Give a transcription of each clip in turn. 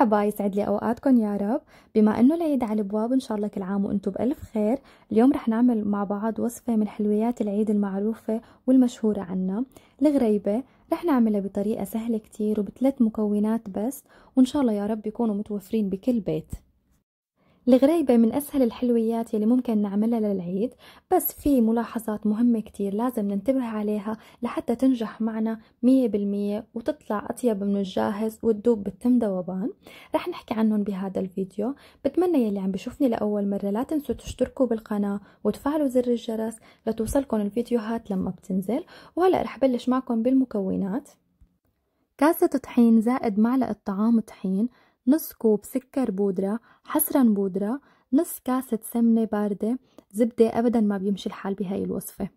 مرحبا يسعد لي اوقاتكم يا رب بما انه العيد على البواب ان شاء الله كل عام وانتم بالف خير اليوم رح نعمل مع بعض وصفه من حلويات العيد المعروفه والمشهوره عنا الغريبه رح نعملها بطريقه سهله كتير وبثلاث مكونات بس وان شاء الله يا رب يكونوا متوفرين بكل بيت الغريبة من أسهل الحلويات يلي ممكن نعملها للعيد بس في ملاحظات مهمة كتير لازم ننتبه عليها لحتى تنجح معنا مية بالمية وتطلع أطيب من الجاهز وتدوب بالتم ذوبان رح نحكي عنهم بهذا الفيديو بتمنى يلي عم بشوفني لأول مرة لا تنسوا تشتركوا بالقناة وتفعلوا زر الجرس لتوصلكم الفيديوهات لما بتنزل وهلأ رح بلش معكم بالمكونات كاسة طحين زائد معلقة طعام طحين نص كوب سكر بودرة حسرا بودرة نص كاسة سمنة باردة زبدة أبدا ما بيمشي الحال بهاي الوصفة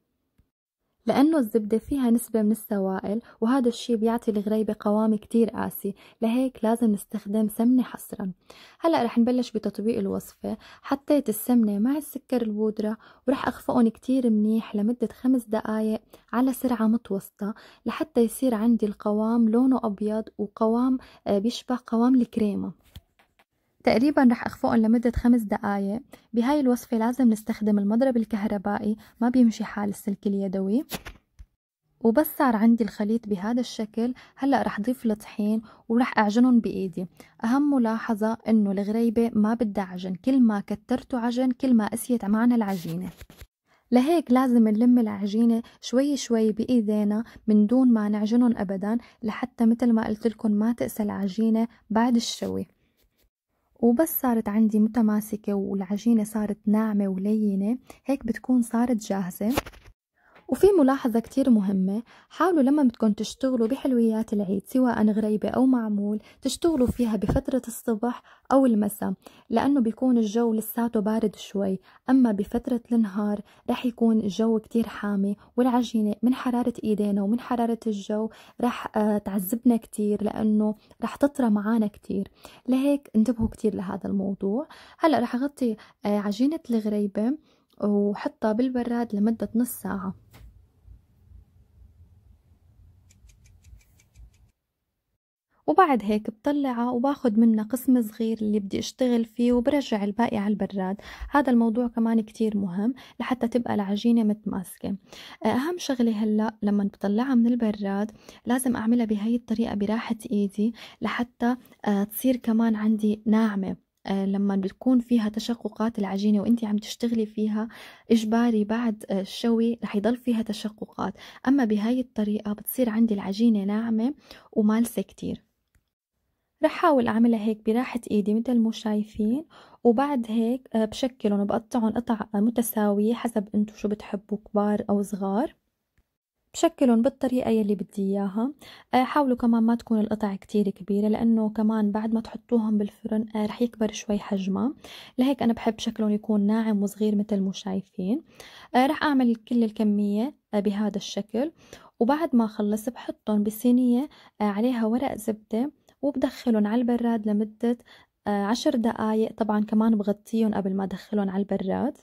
لأنه الزبدة فيها نسبة من السوائل وهذا الشي بيعطي الغريبة قوام كتير قاسي لهيك لازم نستخدم سمنة حصرا هلأ رح نبلش بتطبيق الوصفة حطيت السمنة مع السكر البودرة ورح أخفقهم كتير منيح لمدة خمس دقايق على سرعة متوسطة لحتى يصير عندي القوام لونه أبيض وقوام آه، بيشبه قوام الكريمة تقريبا رح أخفقهم لمدة خمس دقايق بهاي الوصفة لازم نستخدم المضرب الكهربائي ما بيمشي حال السلك اليدوي وبس صار عندي الخليط بهذا الشكل هلأ رح ضيف الطحين ورح أعجنهم بإيدي أهم ملاحظة إنه الغريبة ما بدها عجن كل ما كترتوا عجن كل ما قسيت معنا العجينة لهيك لازم نلم العجينة شوي شوي بإيدينا من دون ما نعجنهم أبدا لحتى مثل ما قلت لكم ما تقسى العجينة بعد الشوي وبس صارت عندي متماسكة والعجينة صارت ناعمة ولينة هيك بتكون صارت جاهزة وفي ملاحظة كتير مهمة حاولوا لما بدكم تشتغلوا بحلويات العيد سواء غريبة أو معمول تشتغلوا فيها بفترة الصبح أو المساء لأنه بيكون الجو لساته بارد شوي أما بفترة النهار رح يكون الجو كتير حامي والعجينة من حرارة إيدينا ومن حرارة الجو رح آه، تعذبنا كتير لأنه رح تطرى معانا كتير لهيك انتبهوا كتير لهذا الموضوع هلأ رح أغطي آه، عجينة الغريبة وحطها بالبراد لمدة نص ساعة وبعد هيك بطلعها وباخد منها قسم صغير اللي بدي اشتغل فيه وبرجع الباقي على البراد هذا الموضوع كمان كتير مهم لحتى تبقى العجينة متماسكة اهم شغلة هلأ لما بطلعها من البراد لازم اعملها بهاي الطريقة براحة ايدي لحتى آه، تصير كمان عندي ناعمة آه، لما بتكون فيها تشققات العجينة وانت عم تشتغلي فيها إجباري بعد آه، الشوي رح يضل فيها تشققات أما بهاي الطريقة بتصير عندي العجينة ناعمة ومالسة كتير رح حاول أعملها هيك براحة إيدي مثل ما شايفين وبعد هيك آه، بشكلهم وبقطعهم قطع متساوية حسب انتو شو بتحبوا كبار أو صغار بشكلهم بالطريقة يلي بدي إياها آه، حاولوا كمان ما تكون القطع كتير كبيرة لأنه كمان بعد ما تحطوهم بالفرن آه، رح يكبر شوي حجمها لهيك أنا بحب شكلهم يكون ناعم وصغير مثل ما شايفين آه، رح أعمل كل الكمية بهذا الشكل وبعد ما خلص بحطهم بصينية عليها ورق زبدة وبدخلهم على البراد لمدة عشر دقايق طبعا كمان بغطيهم قبل ما ادخلهم على البراد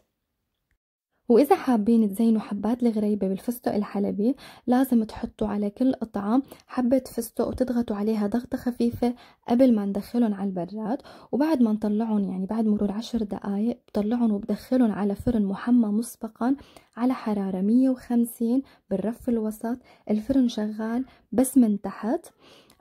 وإذا حابين تزينوا حبات الغريبة بالفستق الحلبي لازم تحطوا على كل قطعة حبة فستق وتضغطوا عليها ضغطة خفيفة قبل ما ندخلهم على البراد وبعد ما نطلعهم يعني بعد مرور عشر دقايق بطلعهم وبدخلهم على فرن محمى مسبقا على حرارة 150 بالرف الوسط الفرن شغال بس من تحت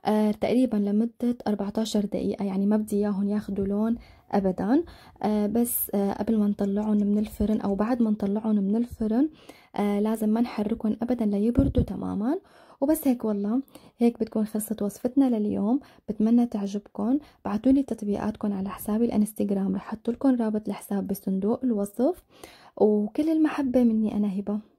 آه تقريبا لمدة 14 دقيقة يعني ما بدي إياهم ياخدوا لون ابدا آه، بس آه، قبل ما نطلعهم من الفرن او بعد ما نطلعهم من الفرن آه، لازم ما نحركهم ابدا ليبردوا تماما وبس هيك والله هيك بتكون خلصت وصفتنا لليوم بتمنى تعجبكم بعتوا لي تطبيقاتكم على حسابي الانستغرام رح احط لكم رابط الحساب بصندوق الوصف وكل المحبه مني انا هبه